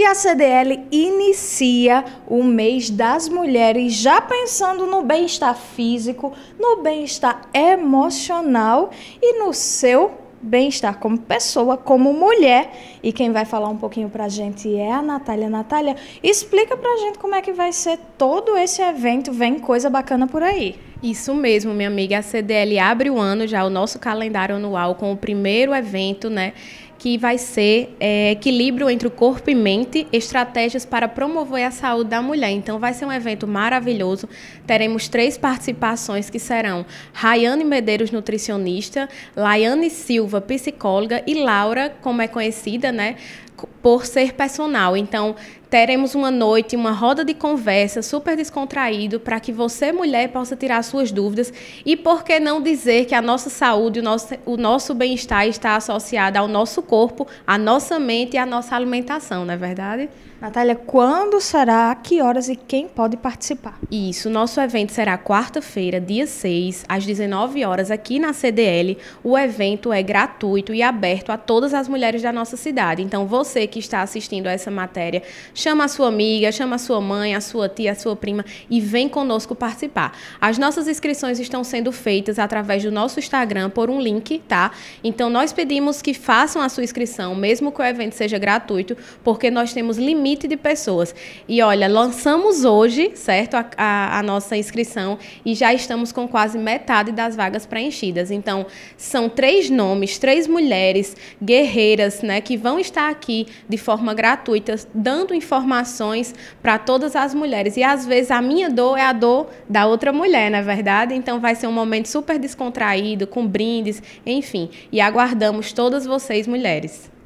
E a CDL inicia o mês das mulheres já pensando no bem-estar físico, no bem-estar emocional e no seu bem-estar como pessoa, como mulher. E quem vai falar um pouquinho pra gente é a Natália. Natália, explica pra gente como é que vai ser todo esse evento, vem coisa bacana por aí. Isso mesmo, minha amiga. A CDL abre o ano já, o nosso calendário anual, com o primeiro evento, né? Que vai ser é, equilíbrio entre o corpo e mente, estratégias para promover a saúde da mulher. Então, vai ser um evento maravilhoso. Teremos três participações que serão Rayane Medeiros, nutricionista, Laiane Silva, psicóloga, e Laura, como é conhecida, né? por ser personal. Então, teremos uma noite, uma roda de conversa super descontraído para que você, mulher, possa tirar suas dúvidas e por que não dizer que a nossa saúde, o nosso, o nosso bem-estar está associado ao nosso corpo, à nossa mente e à nossa alimentação, não é verdade? Natália, quando será, a que horas e quem pode participar? Isso, nosso evento será quarta-feira, dia 6, às 19 horas aqui na CDL. O evento é gratuito e aberto a todas as mulheres da nossa cidade. Então, você você que está assistindo a essa matéria, chama a sua amiga, chama a sua mãe, a sua tia, a sua prima e vem conosco participar. As nossas inscrições estão sendo feitas através do nosso Instagram por um link, tá? Então nós pedimos que façam a sua inscrição, mesmo que o evento seja gratuito, porque nós temos limite de pessoas. E olha, lançamos hoje, certo, a, a, a nossa inscrição e já estamos com quase metade das vagas preenchidas. Então são três nomes, três mulheres guerreiras, né, que vão estar aqui aqui de forma gratuita, dando informações para todas as mulheres. E às vezes a minha dor é a dor da outra mulher, não é verdade? Então vai ser um momento super descontraído, com brindes, enfim. E aguardamos todas vocês, mulheres.